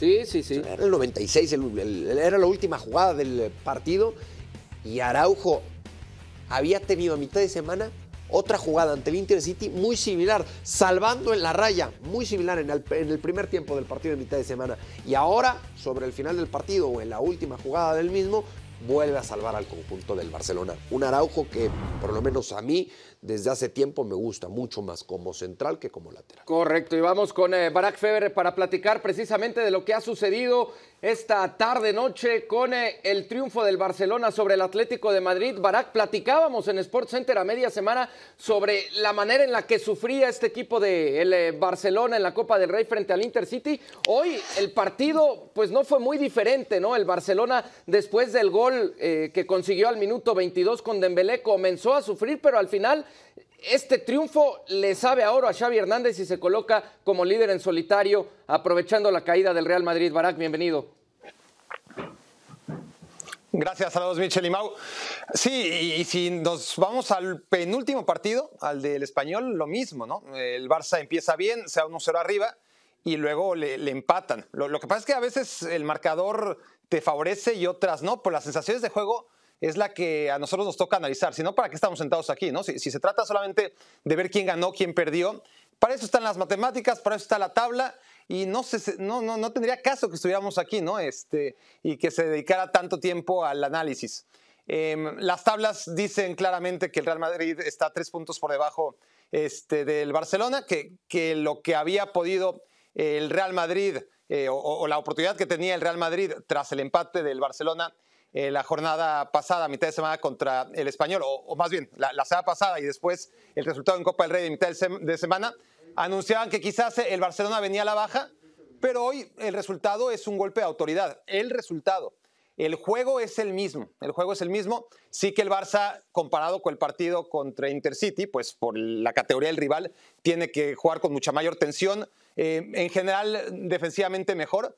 Sí, sí, sí. era el 96, era la última jugada del partido y Araujo había tenido a mitad de semana otra jugada ante el Inter City muy similar, salvando en la raya, muy similar en el, en el, primer tiempo del partido de mitad de semana. Y ahora, sobre el final del partido o en la última jugada del mismo, vuelve a salvar al conjunto del Barcelona. Un Araujo que, por lo menos a mí, desde hace tiempo me gusta mucho más como central que como lateral. Correcto, y vamos con Barak eh, Barack Feber para platicar precisamente de lo que ha sucedido esta tarde-noche con eh, el triunfo del Barcelona sobre el Atlético de Madrid. Barack, platicábamos en Sports Center a media semana sobre la manera en la que sufría este equipo de eh, Barcelona en la Copa del Rey frente al Intercity. Hoy el partido pues no fue muy diferente, ¿no? El Barcelona después del gol eh, que consiguió al minuto 22 con Dembélé comenzó a sufrir, pero al final este triunfo le sabe a oro a Xavi Hernández y se coloca como líder en solitario, aprovechando la caída del Real Madrid. Barak, bienvenido. Gracias, todos, Michel y Mau. Sí, y, si nos vamos al penúltimo partido, al del español, lo mismo, ¿no? El Barça empieza bien, se 1-0 arriba, y luego le, empatan. Lo, lo, que pasa es que a veces el marcador te favorece y otras no, por pues las sensaciones de juego es la que a nosotros nos toca analizar, si no, ¿para qué estamos sentados aquí? No? Si, si se trata solamente de ver quién ganó, quién perdió, para eso están las matemáticas, para eso está la tabla, y no, se, no, no, no tendría caso que estuviéramos aquí, ¿no? Este, y que se dedicara tanto tiempo al análisis. Em, las tablas dicen claramente que el Real Madrid está tres puntos por debajo este, del Barcelona, que, que lo que había podido el Real Madrid eh, o, la oportunidad que tenía el Real Madrid tras el empate del Barcelona eh, la jornada pasada, mitad de semana contra el español, o, más bien la, semana pasada y después el resultado en Copa del Rey de mitad de, de semana, anunciaban que quizás el Barcelona venía a la baja, pero hoy el resultado es un golpe de autoridad. El resultado el juego es el mismo, el juego es el mismo. Sí que el Barça, comparado con el partido contra Intercity, pues por la categoría del rival, tiene que jugar con mucha mayor tensión, eh, en general defensivamente mejor.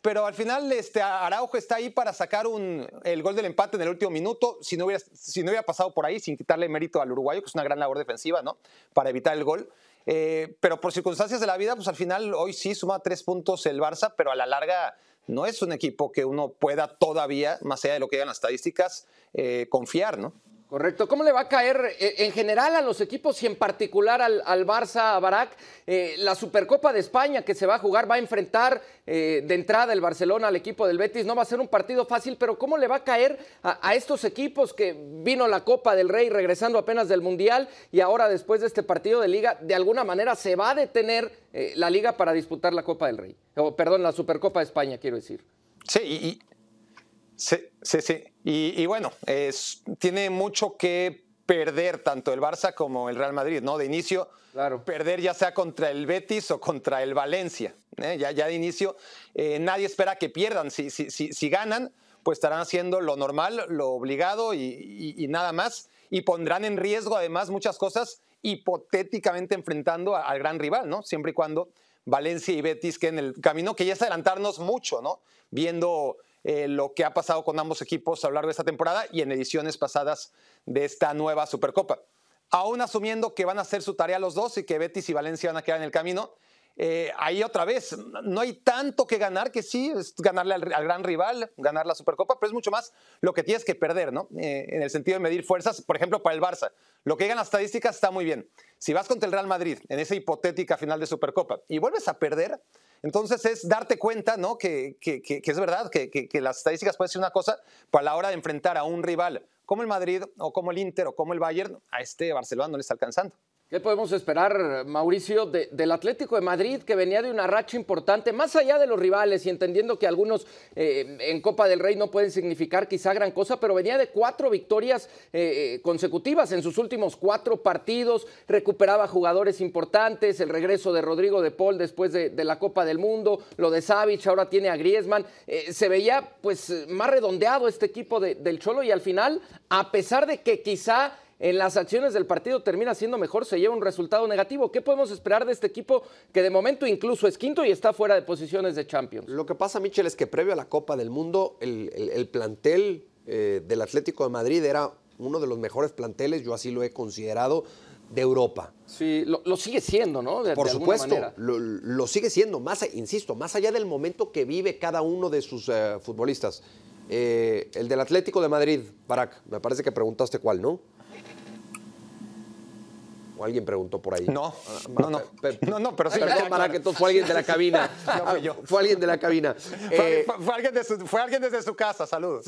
Pero al final este, Araujo está ahí para sacar el gol del empate en el último minuto, si no, hubiera, si no hubiera pasado por ahí, sin quitarle mérito al uruguayo, que es una gran labor defensiva, ¿no? Para evitar el gol. Eh, pero por circunstancias de la vida, pues al final hoy sí suma tres puntos el Barça, pero a la larga no es un equipo que uno pueda todavía, más allá de lo que digan las estadísticas, eh, confiar, ¿no? Correcto. ¿Cómo le va a caer eh, en general a los equipos y en particular al, Barça, a eh, la Supercopa de España que se va a jugar va a enfrentar eh, de entrada el Barcelona al equipo del Betis. No va a ser un partido fácil, pero ¿cómo le va a caer a, estos equipos que vino la Copa del Rey regresando apenas del Mundial y ahora después de este partido de liga, de alguna manera se va a detener la liga para disputar la Copa del Rey? O, perdón, la Supercopa de España, quiero decir. Sí, y, Sí, sí, sí. Y, bueno, es, tiene mucho que perder tanto el Barça como el Real Madrid, ¿no? De inicio, claro. perder ya sea contra el Betis o contra el Valencia. ¿eh? Ya, ya de inicio, eh, nadie espera que pierdan. Si, si, si, si, ganan, pues estarán haciendo lo normal, lo obligado y, nada más. Y pondrán en riesgo además muchas cosas hipotéticamente enfrentando al gran rival, ¿no? Siempre y cuando Valencia y Betis queden en el camino, que ya es adelantarnos mucho, ¿no? Viendo eh, lo que ha pasado con ambos equipos a lo largo de esta temporada y en ediciones pasadas de esta nueva Supercopa. Aún asumiendo que van a hacer su tarea los dos y que Betis y Valencia van a quedar en el camino, eh, ahí otra vez, no hay tanto que ganar, que sí, es ganarle al, gran rival, ganar la Supercopa, pero es mucho más lo que tienes que perder, ¿no? Eh, en el sentido de medir fuerzas, por ejemplo, para el Barça. Lo que digan las estadísticas está muy bien. Si vas contra el Real Madrid en esa hipotética final de Supercopa y vuelves a perder, entonces es darte cuenta, Que, que es verdad, que, las estadísticas pueden ser una cosa, para la hora de enfrentar a un rival como el Madrid o como el Inter o como el Bayern, a este Barcelona no le está alcanzando. ¿Qué podemos esperar, Mauricio, del Atlético de Madrid que venía de una racha importante, más allá de los rivales y entendiendo que algunos eh, en Copa del Rey no pueden significar quizá gran cosa, pero venía de cuatro victorias eh, eh, consecutivas en sus últimos cuatro partidos, recuperaba jugadores importantes, el regreso de Rodrigo de Paul después de, la Copa del Mundo, lo de Savic, ahora tiene a Griezmann, se veía pues más redondeado este equipo del Cholo y al final, a pesar de que quizá en las acciones del partido termina siendo mejor, se lleva un resultado negativo. ¿Qué podemos esperar de este equipo que de momento incluso es quinto y está fuera de posiciones de Champions? Lo que pasa, Michel, es que previo a la Copa del Mundo, el, plantel eh, del Atlético de Madrid era uno de los mejores planteles, yo así lo he considerado, de Europa. Sí, lo, sigue siendo, ¿no? Por supuesto, lo, sigue siendo, más, insisto, más allá del momento que vive cada uno de sus eh, futbolistas. Eh, el del Atlético de Madrid, Barak, me parece que preguntaste cuál, ¿no? alguien preguntó por ahí. No, no, no. No, pero sí. para que fue alguien de la cabina. No Fue alguien de la cabina. Eh, fue, alguien, desde su casa, saludos.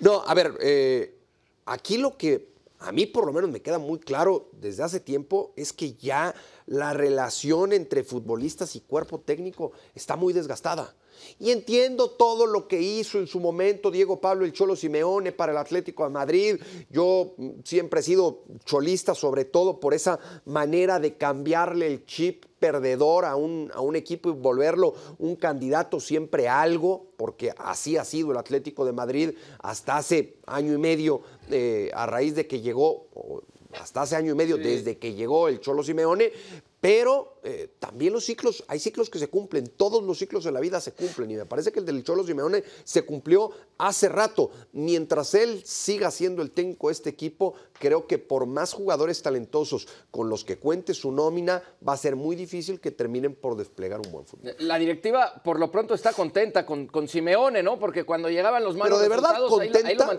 No, a ver, eh, aquí lo que a mí por lo menos me queda muy claro desde hace tiempo es que ya la relación entre futbolistas y cuerpo técnico está muy desgastada. Y entiendo todo lo que hizo en su momento Diego Pablo el Cholo Simeone para el Atlético de Madrid. Yo mm, siempre he sido cholista, sobre todo por esa manera de cambiarle el chip perdedor a un, equipo y volverlo un candidato siempre algo, porque así ha sido el Atlético de Madrid hasta hace año y medio, eh, a raíz de que llegó, hasta hace año y medio, desde que llegó el Cholo Simeone, pero eh, también los ciclos, hay ciclos que se cumplen, todos los ciclos de la vida se cumplen y me parece que el del Cholo Simeone se cumplió hace rato. Mientras él siga siendo el técnico de este equipo, creo que por más jugadores talentosos con los que cuente su nómina, va a ser muy difícil que terminen por desplegar un buen fútbol. Eh, la directiva por lo pronto está contenta con, con Simeone, ¿no? Porque cuando llegaban los malos Pero de verdad contenta.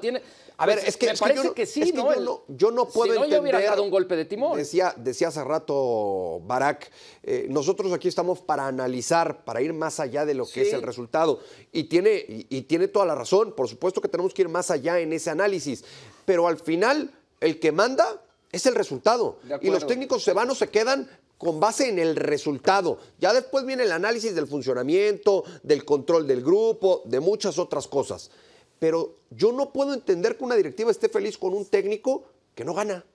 A ver, pues, es que parece que yo, ¿no? Yo, yo no puedo hubiera dado un golpe de timón. decía hace rato Barak, eh, nosotros aquí estamos para analizar, para ir más allá de lo que es el resultado. Y tiene, y tiene toda la razón, por supuesto que tenemos que ir más allá en ese análisis, pero al final el que manda es el resultado. Y los técnicos se van o se quedan con base en el resultado. Ya después viene el análisis del funcionamiento, del control del grupo, de muchas otras cosas. Pero yo no puedo entender que una directiva esté feliz con un técnico que no gana.